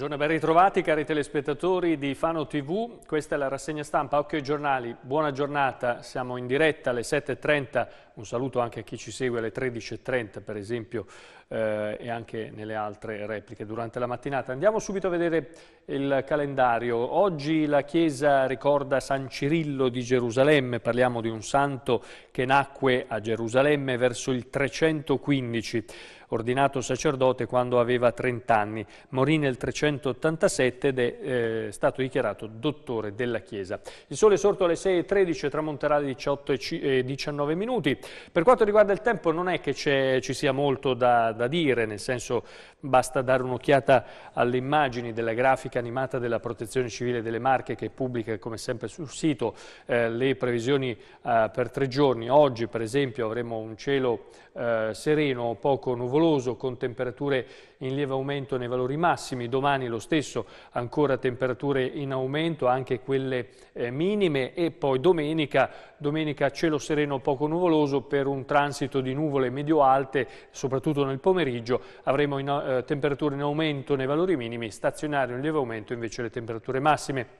Buongiorno e ben ritrovati cari telespettatori di Fano TV, questa è la rassegna stampa Occhio ai giornali, buona giornata, siamo in diretta alle 7.30, un saluto anche a chi ci segue alle 13.30 per esempio eh, e anche nelle altre repliche durante la mattinata. Andiamo subito a vedere il calendario. Oggi la Chiesa ricorda San Cirillo di Gerusalemme, parliamo di un santo che nacque a Gerusalemme verso il 315 ordinato sacerdote quando aveva 30 anni. Morì nel 387 ed è eh, stato dichiarato dottore della Chiesa. Il sole è sorto alle 6.13 e tramonterà alle 18 e 19 eh, minuti. Per quanto riguarda il tempo non è che ci sia molto da, da dire, nel senso basta dare un'occhiata alle immagini della grafica animata della Protezione Civile delle Marche che pubblica come sempre sul sito eh, le previsioni eh, per tre giorni. Oggi per esempio avremo un cielo eh, sereno, poco nuvoloso, con temperature in lieve aumento nei valori massimi, domani lo stesso, ancora temperature in aumento, anche quelle eh, minime e poi domenica, domenica cielo sereno poco nuvoloso per un transito di nuvole medio-alte, soprattutto nel pomeriggio, avremo in, eh, temperature in aumento nei valori minimi, stazionario in lieve aumento invece le temperature massime.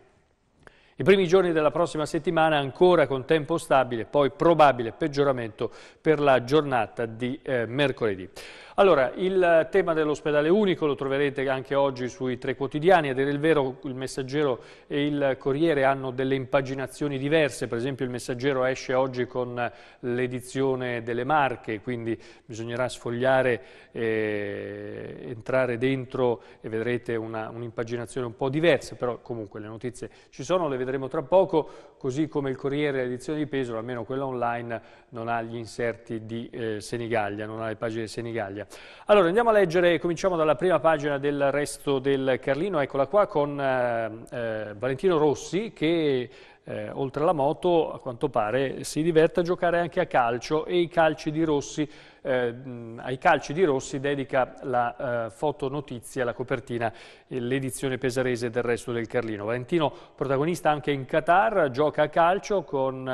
I primi giorni della prossima settimana ancora con tempo stabile, poi probabile peggioramento per la giornata di eh, mercoledì. Allora, il tema dell'ospedale unico lo troverete anche oggi sui tre quotidiani, a dire il vero il Messaggero e il Corriere hanno delle impaginazioni diverse, per esempio il Messaggero esce oggi con l'edizione delle Marche, quindi bisognerà sfogliare, eh, entrare dentro e vedrete un'impaginazione un, un po' diversa, però comunque le notizie ci sono, le vedrete vedremo tra poco, così come il Corriere, l'edizione di Pesaro, almeno quella online, non ha gli inserti di eh, Senigallia, non ha le pagine di Senigallia. Allora andiamo a leggere, cominciamo dalla prima pagina del resto del Carlino, eccola qua con eh, eh Valentino Rossi che eh, oltre alla moto a quanto pare si diverte a giocare anche a calcio e i calci di Rossi eh, ai calci di Rossi dedica la eh, fotonotizia, la copertina, eh, l'edizione pesarese del resto del Carlino. Valentino protagonista anche in Qatar, gioca a calcio con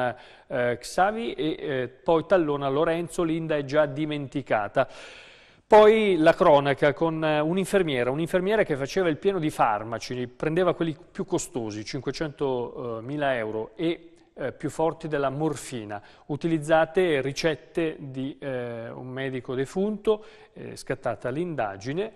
eh, Xavi e eh, poi tallona Lorenzo, Linda è già dimenticata. Poi la cronaca con eh, un'infermiera, un'infermiera che faceva il pieno di farmaci, prendeva quelli più costosi, 500.000 euro, e eh, più forti della morfina. Utilizzate ricette di eh, un medico defunto, eh, scattata l'indagine,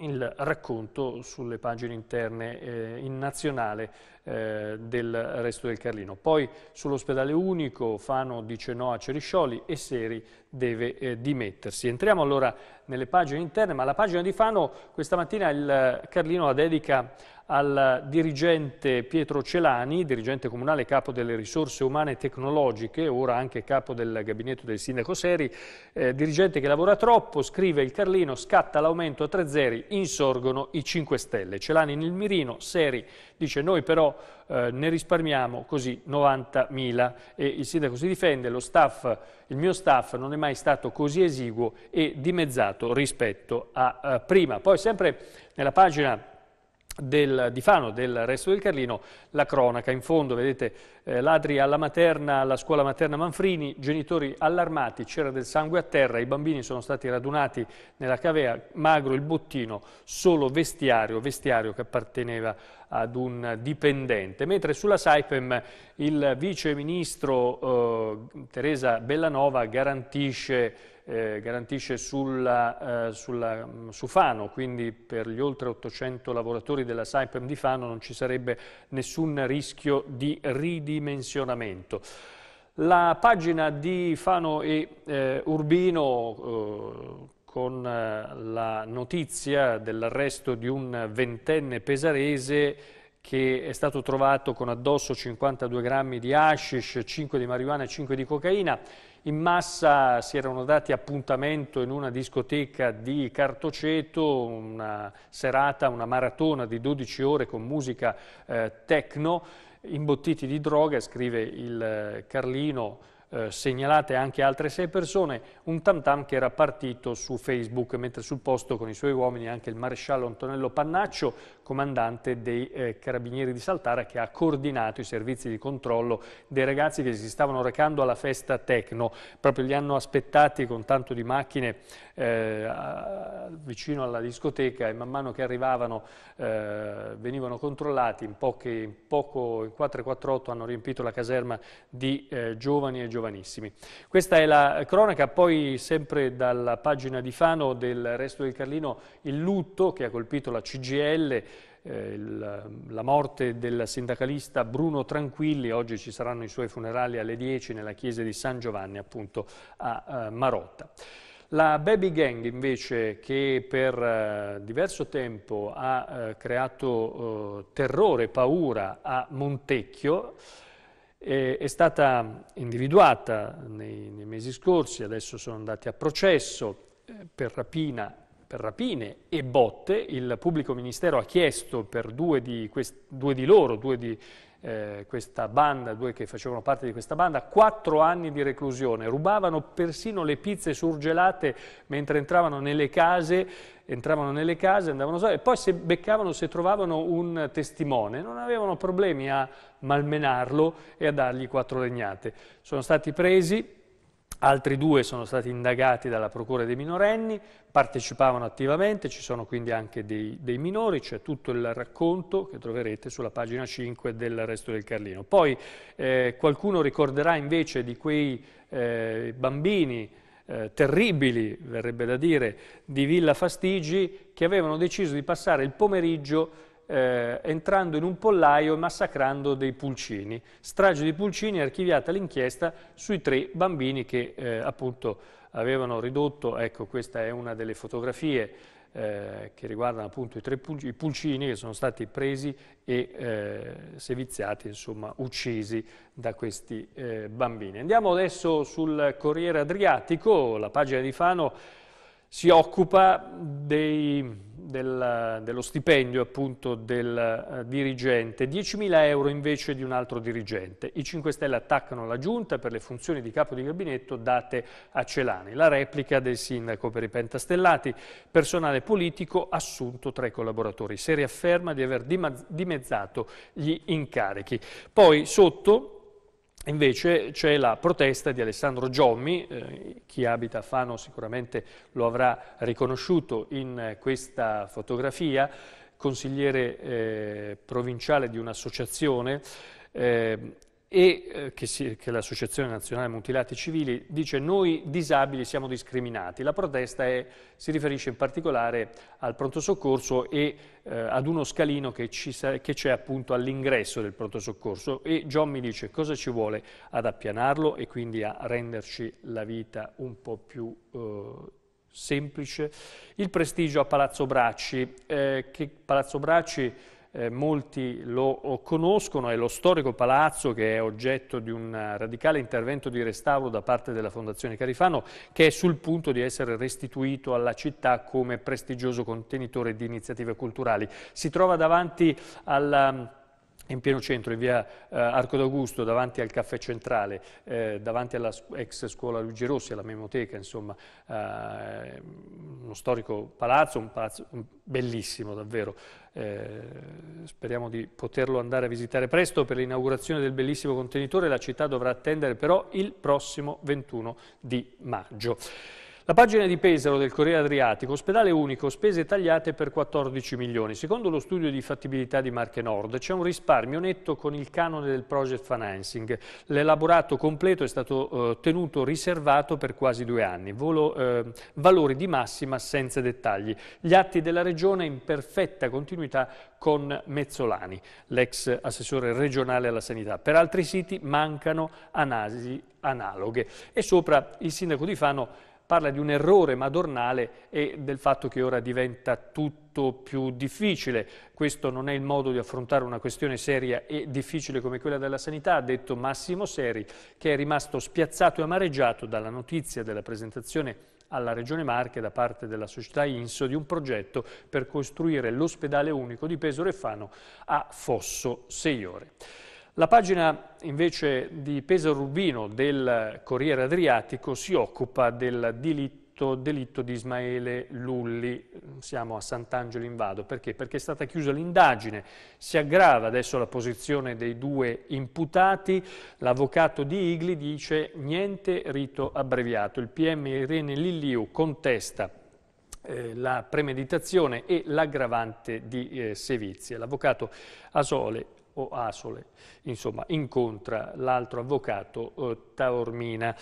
il racconto sulle pagine interne eh, in nazionale. Eh, del resto del Carlino. Poi sull'ospedale unico Fano dice no a Ceriscioli e Seri deve eh, dimettersi. Entriamo allora nelle pagine interne, ma la pagina di Fano questa mattina il Carlino la dedica al dirigente Pietro Celani, dirigente comunale capo delle risorse umane e tecnologiche, ora anche capo del gabinetto del sindaco Seri, eh, dirigente che lavora troppo, scrive il Carlino, scatta l'aumento a tre zeri, insorgono i 5 Stelle. Celani nel mirino, Seri dice noi però eh, ne risparmiamo così 90.000 e il sindaco si difende, lo staff, il mio staff non è mai stato così esiguo e dimezzato rispetto a eh, prima. Poi sempre nella pagina del, di Fano, del resto del Carlino, la cronaca. In fondo, vedete, eh, ladri alla materna, alla scuola materna Manfrini, genitori allarmati, c'era del sangue a terra, i bambini sono stati radunati nella cavea, magro il bottino, solo vestiario, vestiario che apparteneva ad un dipendente. Mentre sulla Saipem il vice ministro eh, Teresa Bellanova garantisce eh, garantisce sulla, eh, sulla, mm, su Fano, quindi per gli oltre 800 lavoratori della Saipem di Fano non ci sarebbe nessun rischio di ridimensionamento. La pagina di Fano e eh, Urbino eh, con eh, la notizia dell'arresto di un ventenne pesarese che è stato trovato con addosso 52 grammi di hashish, 5 di marijuana e 5 di cocaina. In massa si erano dati appuntamento in una discoteca di Cartoceto, una serata, una maratona di 12 ore con musica eh, techno, imbottiti di droga, scrive il eh, Carlino, eh, segnalate anche altre sei persone, un tam tam che era partito su Facebook, mentre sul posto con i suoi uomini anche il maresciallo Antonello Pannaccio, comandante dei eh, carabinieri di Saltara, che ha coordinato i servizi di controllo dei ragazzi che si stavano recando alla festa Tecno. Proprio li hanno aspettati con tanto di macchine eh, vicino alla discoteca e man mano che arrivavano eh, venivano controllati, in, poche, in, poco, in 448 hanno riempito la caserma di eh, giovani e giovani giovanissimi. Questa è la cronaca, poi sempre dalla pagina di Fano del Resto del Carlino il lutto che ha colpito la CGL, eh, la, la morte del sindacalista Bruno Tranquilli, oggi ci saranno i suoi funerali alle 10 nella chiesa di San Giovanni appunto a eh, Marotta. La baby gang invece che per eh, diverso tempo ha eh, creato eh, terrore, paura a Montecchio, è stata individuata nei, nei mesi scorsi, adesso sono andati a processo eh, per rapina per rapine e botte, il pubblico ministero ha chiesto per due di, quest, due di loro, due di eh, questa banda, due che facevano parte di questa banda, quattro anni di reclusione. Rubavano persino le pizze surgelate mentre entravano nelle case, entravano nelle case, andavano sopra e poi se beccavano, se trovavano un testimone, non avevano problemi a malmenarlo e a dargli quattro legnate. Sono stati presi, Altri due sono stati indagati dalla Procura dei minorenni, partecipavano attivamente, ci sono quindi anche dei, dei minori, c'è tutto il racconto che troverete sulla pagina 5 del Resto del Carlino. Poi eh, qualcuno ricorderà invece di quei eh, bambini eh, terribili, verrebbe da dire, di Villa Fastigi che avevano deciso di passare il pomeriggio eh, entrando in un pollaio e massacrando dei pulcini. Strage di pulcini, archiviata l'inchiesta sui tre bambini che eh, appunto avevano ridotto, ecco questa è una delle fotografie eh, che riguardano appunto i tre pulcini, i pulcini che sono stati presi e eh, seviziati, insomma uccisi da questi eh, bambini. Andiamo adesso sul Corriere Adriatico, la pagina di Fano si occupa dei, del, dello stipendio appunto del uh, dirigente, 10.000 euro invece di un altro dirigente. I 5 Stelle attaccano la Giunta per le funzioni di capo di gabinetto date a Celani. La replica del sindaco per i pentastellati, personale politico assunto tra i collaboratori. Si riafferma di aver dimezzato gli incarichi. Poi sotto Invece c'è la protesta di Alessandro Giommi, eh, chi abita a Fano sicuramente lo avrà riconosciuto in questa fotografia, consigliere eh, provinciale di un'associazione eh, e eh, che, si, che l'Associazione Nazionale Mutilati Civili dice noi disabili siamo discriminati. La protesta è, si riferisce in particolare al pronto soccorso e eh, ad uno scalino che, c'è appunto all'ingresso del pronto soccorso e John mi dice cosa ci vuole ad appianarlo e quindi a renderci la vita un po' più eh, semplice. Il prestigio a Palazzo Bracci, eh, che Palazzo Bracci eh, molti lo conoscono, è lo storico palazzo che è oggetto di un radicale intervento di restauro da parte della Fondazione Carifano che è sul punto di essere restituito alla città come prestigioso contenitore di iniziative culturali. Si trova davanti al in pieno centro, in via eh, Arco d'Augusto, davanti al caffè centrale, eh, davanti alla ex scuola Luigi Rossi, alla memoteca, insomma, eh, uno storico palazzo, un palazzo bellissimo davvero. Eh, speriamo di poterlo andare a visitare presto per l'inaugurazione del bellissimo contenitore, la città dovrà attendere però il prossimo 21 di maggio. La pagina di Pesaro del Corriere Adriatico, ospedale unico, spese tagliate per 14 milioni. Secondo lo studio di fattibilità di Marche Nord c'è un risparmio netto con il canone del project financing. L'elaborato completo è stato eh, tenuto riservato per quasi due anni. Volo, eh, valori di massima senza dettagli. Gli atti della Regione in perfetta continuità con Mezzolani, l'ex assessore regionale alla sanità. Per altri siti mancano analisi analoghe. E sopra il sindaco di Fano parla di un errore madornale e del fatto che ora diventa tutto più difficile. Questo non è il modo di affrontare una questione seria e difficile come quella della sanità, ha detto Massimo Seri, che è rimasto spiazzato e amareggiato dalla notizia della presentazione alla Regione Marche da parte della società INSO di un progetto per costruire l'ospedale unico di Pesaro e Fano a Fosso Seiore. La pagina invece di Pesaro Rubino del Corriere Adriatico si occupa del delitto, delitto di Ismaele Lulli, siamo a Sant'Angelo in Vado, perché? Perché è stata chiusa l'indagine, si aggrava adesso la posizione dei due imputati, l'avvocato di Igli dice niente rito abbreviato, il PM Irene Lilliu contesta eh, la premeditazione e l'aggravante di eh, sevizia. L'avvocato Asole o Asole, insomma, incontra l'altro avvocato eh, Taormina.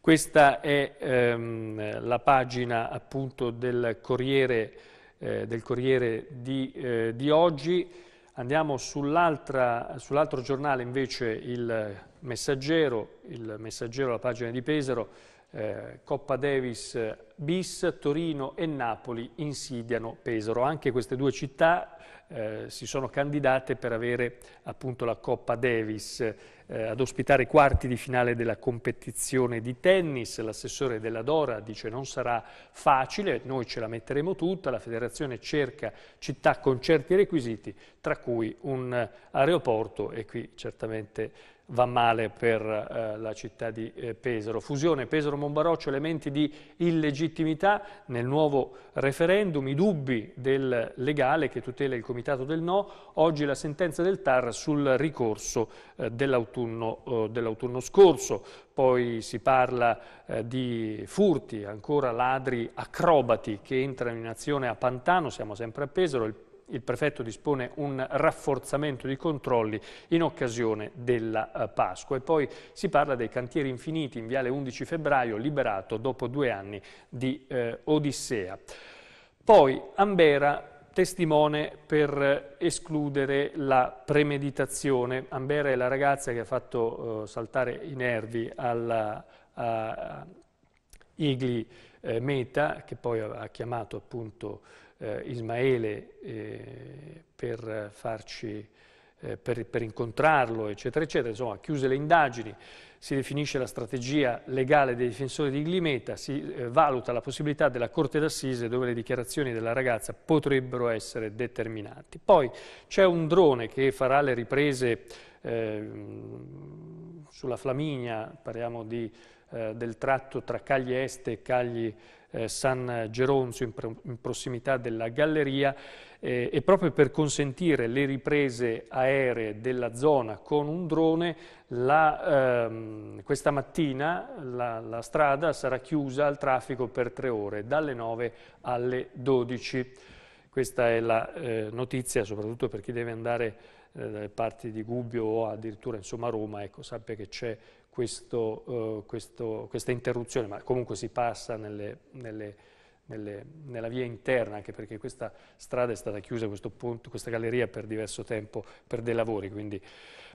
Questa è ehm, la pagina appunto del Corriere, eh, del Corriere di, eh, di, oggi. Andiamo sull'altro sull giornale invece il Messaggero, il Messaggero, la pagina di Pesaro, eh, Coppa Davis bis, Torino e Napoli insidiano Pesaro. Anche queste due città eh, si sono candidate per avere appunto la Coppa Davis eh, ad ospitare i quarti di finale della competizione di tennis. L'assessore della Dora dice non sarà facile, noi ce la metteremo tutta, la federazione cerca città con certi requisiti, tra cui un eh, aeroporto e qui certamente va male per eh, la città di eh, Pesaro. Fusione Pesaro-Monbaroccio, elementi di illegittimità nel nuovo referendum, i dubbi del legale che tutela il comitato del no, oggi la sentenza del TAR sul ricorso eh, dell'autunno eh, dell scorso. Poi si parla eh, di furti, ancora ladri acrobati che entrano in azione a Pantano, siamo sempre a Pesaro, il il prefetto dispone un rafforzamento di controlli in occasione della eh, Pasqua. E poi si parla dei cantieri infiniti in Viale 11 febbraio, liberato dopo due anni di eh, Odissea. Poi Ambera testimone per eh, escludere la premeditazione. Ambera è la ragazza che ha fatto uh, saltare i nervi alla uh, Igli eh, Meta, che poi ha chiamato appunto eh, Ismaele eh, per, farci, eh, per, per incontrarlo, eccetera, eccetera. Insomma, chiuse le indagini, si definisce la strategia legale dei difensori di Glimeta, si eh, valuta la possibilità della Corte d'Assise dove le dichiarazioni della ragazza potrebbero essere determinanti. Poi c'è un drone che farà le riprese ehm, sulla Flaminia, parliamo di, eh, del tratto tra Cagli Est e Cagli eh, San Geronzio in, pr in, prossimità della galleria eh, e proprio per consentire le riprese aeree della zona con un drone la, ehm, questa mattina la, la strada sarà chiusa al traffico per tre ore dalle 9 alle 12. Questa è la eh, notizia, soprattutto per chi deve andare eh, dalle parti di Gubbio o addirittura insomma, a Roma, ecco, sappia che c'è questo, eh, questo, questa interruzione, ma comunque si passa nelle, nelle, nelle, nella via interna, anche perché questa strada è stata chiusa, questo punto, questa galleria, per diverso tempo per dei lavori. Quindi.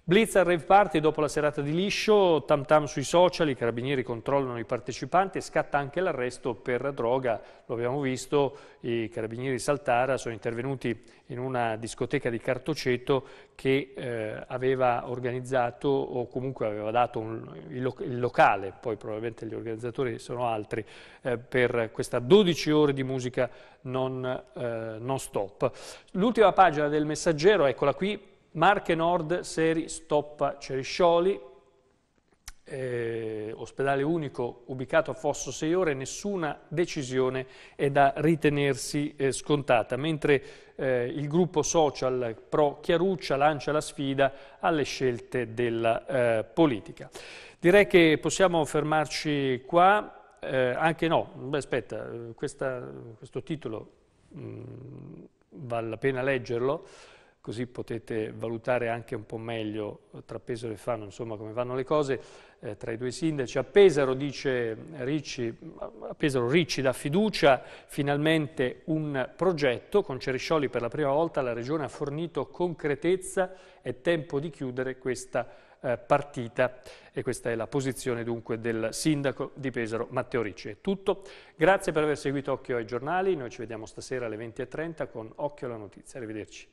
Blitz al rave party dopo la serata di liscio, tam tam sui social, i carabinieri controllano i partecipanti e scatta anche l'arresto per droga. Lo abbiamo visto, i carabinieri Saltara sono intervenuti in una discoteca di Cartoceto che eh, aveva organizzato o comunque aveva dato un, il, lo, il, locale, poi probabilmente gli organizzatori sono altri, eh, per questa 12 ore di musica non, eh, non stop. L'ultima pagina del messaggero, eccola qui, Marche Nord, Seri, stoppa Ceriscioli, eh, ospedale unico ubicato a Fosso 6 ore, nessuna decisione è da ritenersi eh, scontata, mentre eh, il gruppo social pro Chiaruccia lancia la sfida alle scelte della eh, politica. Direi che possiamo fermarci qua, eh, anche no, beh, aspetta, eh, questa, questo titolo mh, mm, vale la pena leggerlo, così potete valutare anche un po' meglio tra Pesaro e Fano, insomma, come vanno le cose eh, tra i due sindaci. A Pesaro, dice Ricci, a Pesaro Ricci dà fiducia finalmente un progetto, con Ceriscioli per la prima volta la Regione ha fornito concretezza è tempo di chiudere questa eh, partita e questa è la posizione dunque del sindaco di Pesaro Matteo Ricci. È tutto, grazie per aver seguito Occhio ai giornali, noi ci vediamo stasera alle 20.30 con Occhio alla notizia, arrivederci.